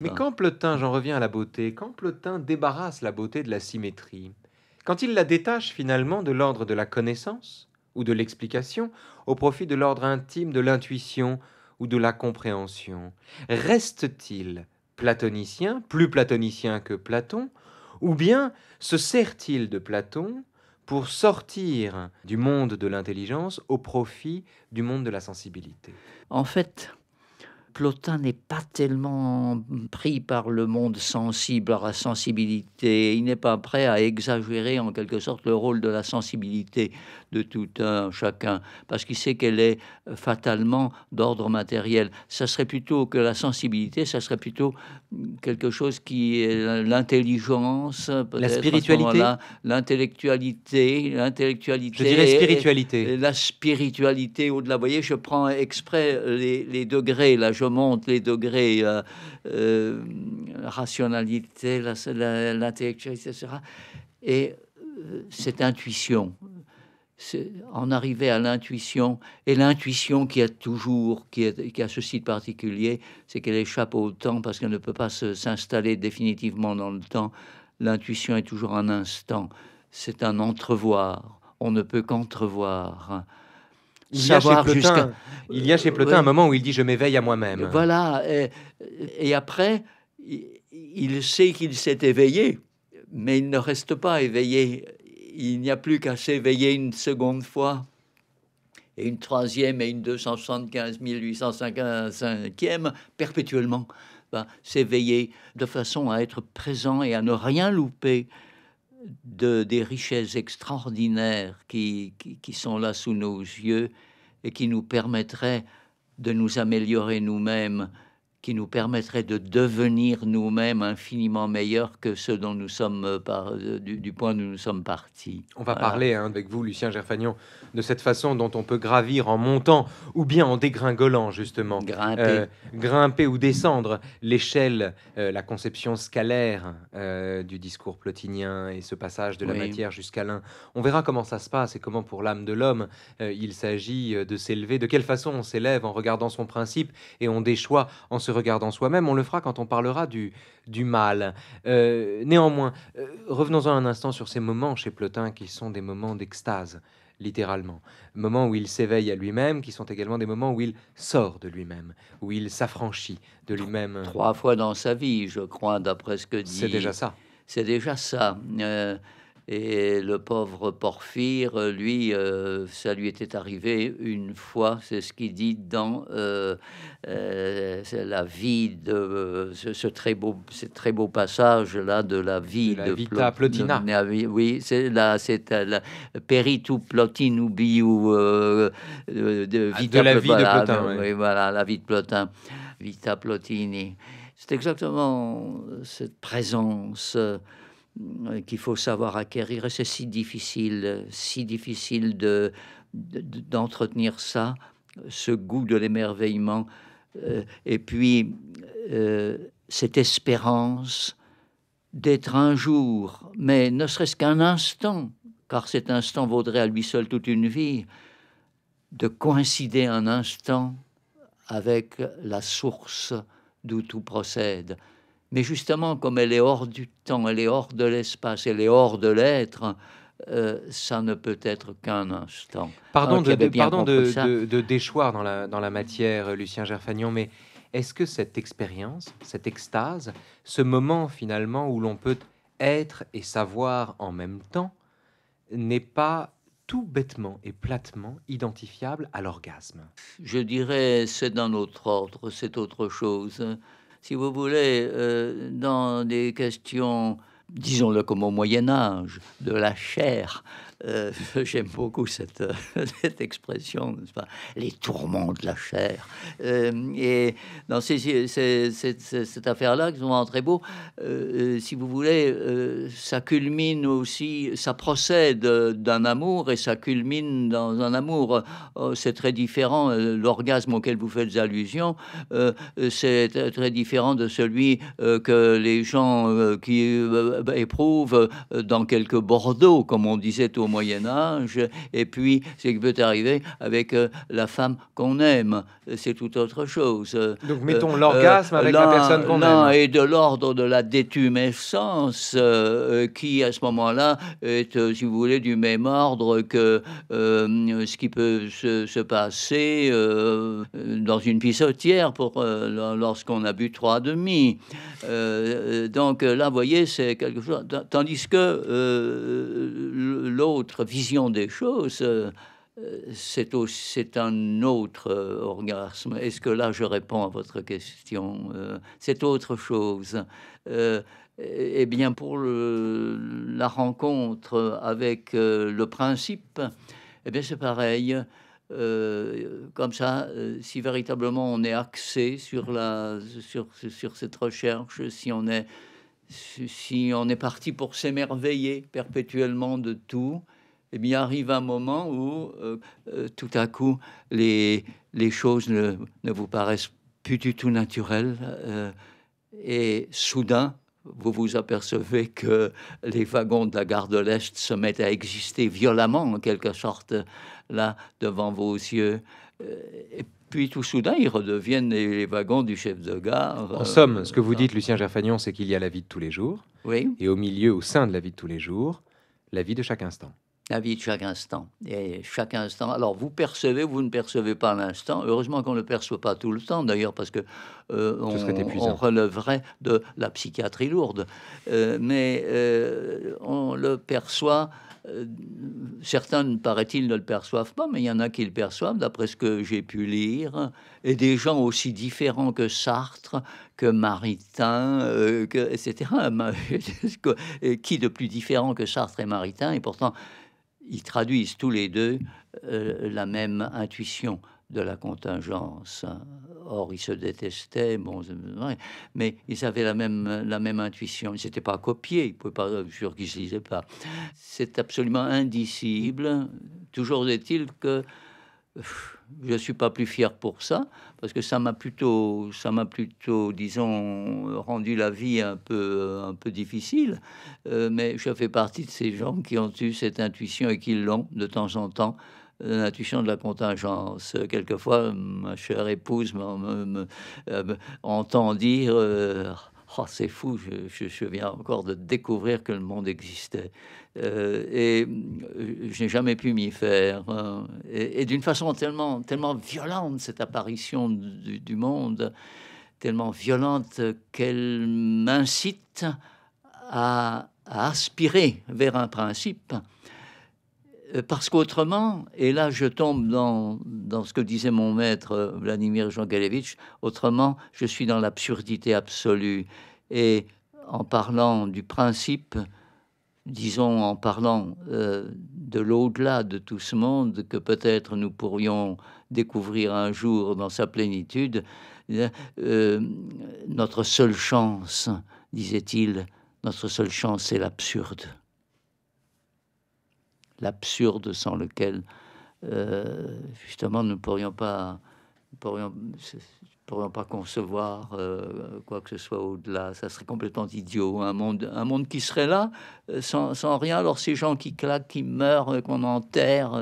Mais ah. quand Plotin, j'en reviens à la beauté, quand Plotin débarrasse la beauté de la symétrie, quand il la détache finalement de l'ordre de la connaissance ou de l'explication au profit de l'ordre intime de l'intuition ou de la compréhension, reste-t-il platonicien, plus platonicien que Platon, ou bien se sert-il de Platon pour sortir du monde de l'intelligence au profit du monde de la sensibilité En fait, Plotin n'est pas tellement pris par le monde sensible, par la sensibilité. Il n'est pas prêt à exagérer en quelque sorte le rôle de la sensibilité de tout un chacun, parce qu'il sait qu'elle est euh, fatalement d'ordre matériel. Ça serait plutôt que la sensibilité, ça serait plutôt mm, quelque chose qui est euh, l'intelligence, la spiritualité, l'intellectualité, l'intellectualité. Je dirais spiritualité. la spiritualité au-delà. Vous voyez, je prends exprès les, les degrés là je monte les degrés, euh, euh, rationalité la rationalité, l'intellectualité, etc. Et euh, cette intuition, en arriver à l'intuition, et l'intuition qui a toujours, qui, est, a ce site particulier, c'est qu'elle échappe au temps parce qu'elle ne peut pas s'installer définitivement dans le temps. L'intuition est toujours un instant, c'est un entrevoir, on ne peut qu'entrevoir. Savoir jusqu'à il y a chez Plotin un euh, moment où il dit Je m'éveille à moi-même. Voilà. Et, après, il, sait qu'il s'est éveillé, mais il ne reste pas éveillé. Il n'y a plus qu'à s'éveiller une seconde fois, et une troisième, et une 275 855e, perpétuellement. s'éveiller de façon à être présent et à ne rien louper de, des richesses extraordinaires qui sont là sous nos yeux et qui nous permettrait de nous améliorer nous-mêmes qui nous permettrait de devenir nous-mêmes infiniment meilleurs que ceux dont nous sommes euh, par, euh, du, point où nous sommes partis. On va parler hein, avec vous, Lucien Gerfagnon, de cette façon dont on peut gravir en montant ou bien en dégringolant, justement. Grimper. Euh, grimper ou descendre l'échelle, la conception scalaire du discours plotinien et ce passage de la matière jusqu'à l'un. On verra comment ça se passe et comment pour l'âme de l'homme, il s'agit de s'élever, de quelle façon on s'élève en regardant son principe et on déchoit en se se regardant soi-même, on le fera quand on parlera du, du mal. Euh, néanmoins, euh, revenons-en un instant sur ces moments chez Plotin qui sont des moments d'extase, littéralement. Moments où il s'éveille à lui-même, qui sont également des moments où il sort de lui-même, où il s'affranchit de lui-même. Trois fois dans sa vie, je crois, d'après ce que dit. C'est déjà ça. C'est déjà ça. Euh, et le pauvre Porphyre, lui, euh, ça lui était arrivé une fois, c'est ce qu'il dit dans euh, euh, la vie de ce, très beau, c'est très beau passage là de la vie de, la de Vita oui, c'est là, c'est la Peritu plotin de ah, Vita, de la vie de Plotin. Oui, voilà, la vie de Plotin, Vita Plotini. C'est exactement cette présence. Euh, qu'il faut savoir acquérir et c'est si difficile, euh, si difficile d'entretenir ça, ce goût de l'émerveillement euh, et puis cette espérance d'être un jour, mais ne serait-ce qu'un instant, car cet instant vaudrait à lui seul toute une vie, de coïncider un instant avec la source d'où tout procède. Mais justement, comme elle est hors du temps, elle est hors de l'espace, elle est hors de l'être, euh, ça ne peut être qu'un instant. Pardon, euh, de, déchoir dans la, dans la matière, euh, Lucien Gerfagnon, mais est-ce que cette expérience, cette extase, ce moment finalement où l'on peut être et savoir en même temps, n'est pas tout bêtement et platement identifiable à l'orgasme Je dirais c'est d'un autre ordre, c'est autre chose si vous voulez, euh, dans des questions, disons-le comme au Moyen Âge, de la chair, euh, j'aime beaucoup cette, euh, cette expression, les tourments de la chair. Euh, et dans ces, cette affaire-là, qui sont très beau, si vous voulez, ça culmine aussi, ça procède d'un amour et ça culmine dans un amour. Oh, c'est très différent. L'orgasme auquel vous faites allusion, c'est très différent de celui que les gens qui bah, éprouvent dans quelques Bordeaux, comme on disait tout Moyen Âge, et puis ce qui peut arriver avec euh, la femme qu'on aime, c'est tout autre chose. Donc euh, mettons euh, l'orgasme avec la personne qu'on aime. et de l'ordre de la détumescence, qui à ce moment-là est, si vous voulez, du même ordre que ce qui peut se, se passer dans une pissotière pour lorsqu'on a bu trois demi. donc là, vous voyez, c'est quelque chose. Tandis que l'eau vision des choses. Euh, c'est, c'est un autre euh, orgasme. Est-ce que là, je réponds à votre question euh, C'est autre chose. et eh bien, pour la rencontre avec le principe, et eh bien, c'est pareil. comme ça, si véritablement on est axé sur, la, sur, sur cette recherche, si on est si on est parti pour s'émerveiller perpétuellement de tout, il eh bien arrive un moment où euh, euh, tout à coup les, choses ne, vous paraissent plus du tout naturelles euh, et soudain vous vous apercevez que les wagons de la gare de l'Est se mettent à exister violemment en quelque sorte là devant vos yeux. Et puis tout soudain, ils redeviennent les wagons du chef de gare. En somme, euh, ce que vous dites, Lucien Gerfagnon, c'est qu'il y a la vie de tous les jours. Oui. Et au milieu, au sein de la vie de tous les jours, la vie de chaque instant. La vie de chaque instant. Et chaque instant. Alors, vous percevez vous ne percevez pas l'instant. Heureusement qu'on ne perçoit pas tout le temps, d'ailleurs, parce que euh, on, on, relèverait de la psychiatrie lourde. Euh, mais on le perçoit euh, certains, paraît-il, ne le perçoivent pas, mais il y en a qui le perçoivent, d'après ce que j'ai pu lire, et des gens aussi différents que Sartre, que Maritain, euh, etc. qui de plus différent que Sartre et Maritain, et pourtant, ils traduisent tous les deux euh, la même intuition de la contingence. Hein. Or, ils se détestaient, bon, mais ils avaient la même, la même intuition. Ils ne pas copiés, ils pouvaient pas, sûr qu'ils ne se lisaient pas. C'est absolument indicible. Toujours est-il que je ne suis pas plus fier pour ça, parce que ça m'a plutôt, ça m'a plutôt, disons, rendu la vie un peu, un peu difficile. Euh, mais je fais partie de ces gens qui ont eu cette intuition et qui l'ont de temps en temps l'intuition euh, de la contingence. Euh, quelquefois, ma chère épouse me, euh, entend dire oh, c'est fou, je, viens encore de découvrir que le monde existait. et je n'ai jamais pu m'y faire. Hein. Et, d'une façon tellement, tellement violente, cette apparition du, monde, tellement violente qu'elle m'incite à aspirer vers un principe euh, parce qu'autrement, et là je tombe dans, ce que disait mon maître euh, Vladimir Jankelevitch, autrement je suis dans l'absurdité absolue. Et en parlant du principe, disons en parlant euh, de l'au-delà de tout ce monde que peut-être nous pourrions découvrir un jour dans sa plénitude, notre seule chance, disait-il, notre seule chance c'est l'absurde l'absurde sans lequel, euh, justement, nous ne pourrions pas, ne pas concevoir euh, quoi que ce soit au-delà. Ça serait complètement idiot. Hein. Un monde, un monde qui serait là euh, sans, sans rien. Alors ces gens qui claquent, qui meurent, euh, qu'on enterre,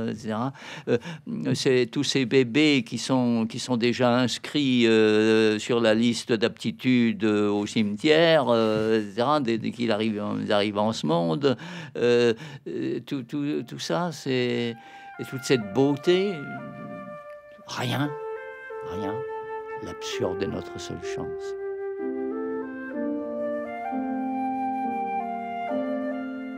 c'est tous ces bébés qui sont qui sont déjà inscrits sur la liste d'aptitude au cimetière, Dès, qu'il qu'ils arrivent, arrivent en ce monde. Tout, tout, tout, ça, c'est toute cette beauté. Rien, rien l'absurde est notre seule chance.